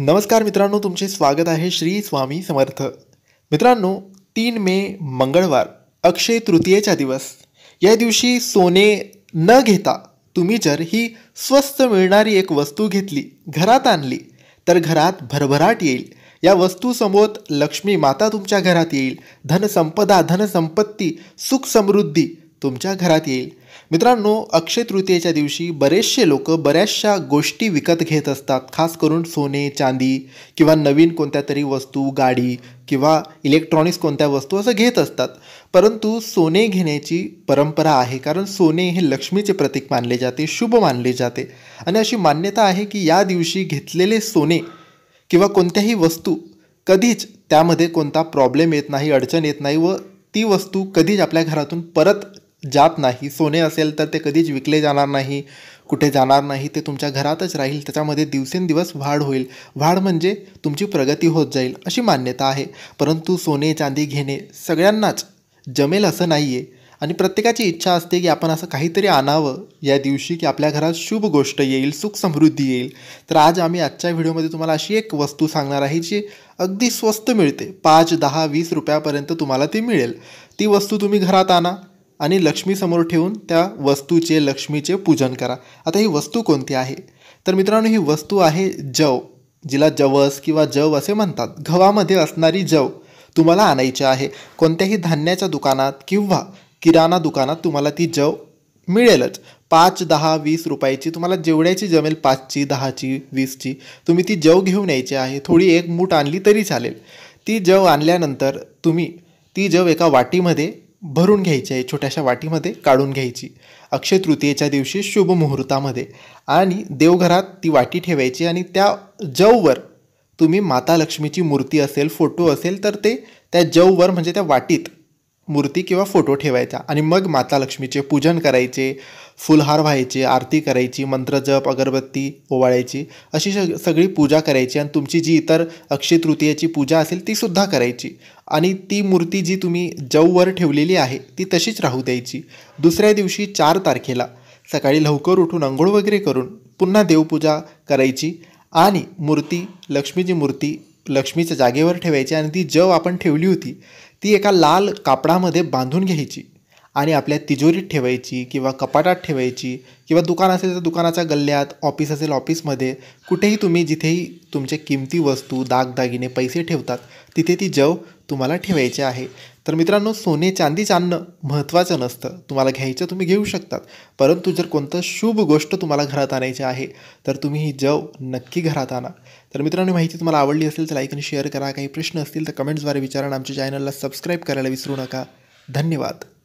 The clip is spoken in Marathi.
नमस्कार मित्रांनो तुमचे स्वागत आहे श्री स्वामी समर्थ मित्रांनो तीन मे मंगळवार अक्षय तृतीयेचा दिवस या दिवशी सोने न घेता तुम्ही जर ही स्वस्त मिळणारी एक वस्तू घेतली घरात आणली तर घरात भरभराट येईल या वस्तूसमोर लक्ष्मी माता तुमच्या घरात येईल धनसंपदा धनसंपत्ती सुख समृद्धी तुमच्या घरात येईल मित्रांनो अक्षय तृतीयेच्या दिवशी बरेचसे लोक बऱ्याचशा गोष्टी विकत घेत असतात खास करून सोने चांदी किंवा नवीन कोणत्या तरी वस्तू गाडी किंवा इलेक्ट्रॉनिक्स कोणत्या वस्तू असं घेत असतात परंतु सोने घेण्याची परंपरा आहे कारण सोने हे लक्ष्मीचे प्रतीक मानले जाते शुभ मानले जाते आणि अशी मान्यता आहे की या दिवशी घेतलेले सोने किंवा कोणत्याही वस्तू कधीच त्यामध्ये कोणता प्रॉब्लेम येत नाही अडचण येत नाही व ती वस्तू कधीच आपल्या घरातून परत जात नाही सोने असेल तर ते कधीच विकले जाणार नाही कुठे जाणार नाही ते तुमच्या घरातच राहील त्याच्यामध्ये दिवसेंदिवस वाढ होईल वाढ म्हणजे तुमची प्रगती होत जाईल अशी मान्यता आहे परंतु सोने चांदी घेणे सगळ्यांनाच जमेल असं नाही आहे आणि प्रत्येकाची इच्छा असते की आपण असं काहीतरी आणावं या दिवशी की आपल्या घरात शुभ गोष्ट येईल सुख समृद्धी येईल तर आज आम्ही आजच्या व्हिडिओमध्ये तुम्हाला अशी एक वस्तू सांगणार आहे जी अगदी स्वस्त मिळते पाच दहा वीस रुपयापर्यंत तुम्हाला ती मिळेल ती वस्तू तुम्ही घरात आणा आणि लक्ष्मीसमोर ठेवून त्या वस्तूचे लक्ष्मीचे पूजन करा आता ही वस्तू कोणती आहे तर मित्रांनो ही वस्तू आहे जव जिला जवस किंवा जव असे म्हणतात गव्हामध्ये असणारी जव तुम्हाला आणायची आहे कोणत्याही धान्याच्या दुकानात किंवा किराणा दुकानात तुम्हाला ती जव मिळेलच पाच दहा वीस रुपयाची तुम्हाला जेवढ्याची जमेल पाचची दहाची वीसची तुम्ही ती जव घेऊन यायची आहे थोडी एक मूठ आणली तरी चालेल ती जव आणल्यानंतर तुम्ही ती जव एका वाटीमध्ये भरून घ्यायची आहे छोट्याशा वाटीमध्ये काढून घ्यायची अक्षय तृतीयेच्या दिवशी शुभ मुहूर्तामध्ये आणि देवघरात ती वाटी ठेवायची आणि त्या जववर तुम्ही माता लक्ष्मीची मूर्ती असेल फोटो असेल तर ते त्या जववर म्हणजे त्या वाटीत मूर्ती किंवा फोटो ठेवायचा आणि मग माता लक्ष्मीचे पूजन करायचे फुलहार व्हायचे आरती करायची मंत्रजप अगरबत्ती ओवाळायची अशी सगळी पूजा करायची आणि तुमची जी इतर अक्षय तृतीयाची पूजा असेल तीसुद्धा करायची आणि ती मूर्ती जी तुम्ही जववर ठेवलेली आहे ती तशीच राहू द्यायची दुसऱ्या दिवशी चार तारखेला सकाळी लवकर उठून आंघोळ वगैरे करून पुन्हा देवपूजा करायची आणि मूर्ती लक्ष्मीची मूर्ती लक्ष्मीच्या जागेवर ठेवायची आणि ती जव आपण ठेवली होती ती एका लाल कापडामध्ये बांधून घ्यायची आणि आपल्या तिजोरीत ठेवायची किंवा कपाटात ठेवायची किंवा दुकान असेल तर दुकानाच्या गल्ल्यात ऑफिस असेल ऑफिसमध्ये कुठेही तुम्ही जिथेही तुमचे किमती वस्तू दागदागिने पैसे ठेवतात तिथे ती जव तुम्हाला ठेवायची आहे तर मित्रांनो सोने चांदी आणणं महत्त्वाचं नसतं तुम्हाला घ्यायचं तुम्ही घेऊ शकतात परंतु जर कोणतं शुभ गोष्ट तुम्हाला घरात आणायची आहे तर तुम्ही ही जव नक्की घरात आणा तर मित्रांनो माहिती तुम्हाला आवडली असेल तर लाईक आणि शेअर करा काही प्रश्न असतील तर कमेंट्सद्वारे विचारा आमच्या चॅनलला सबस्क्राईब करायला विसरू नका धन्यवाद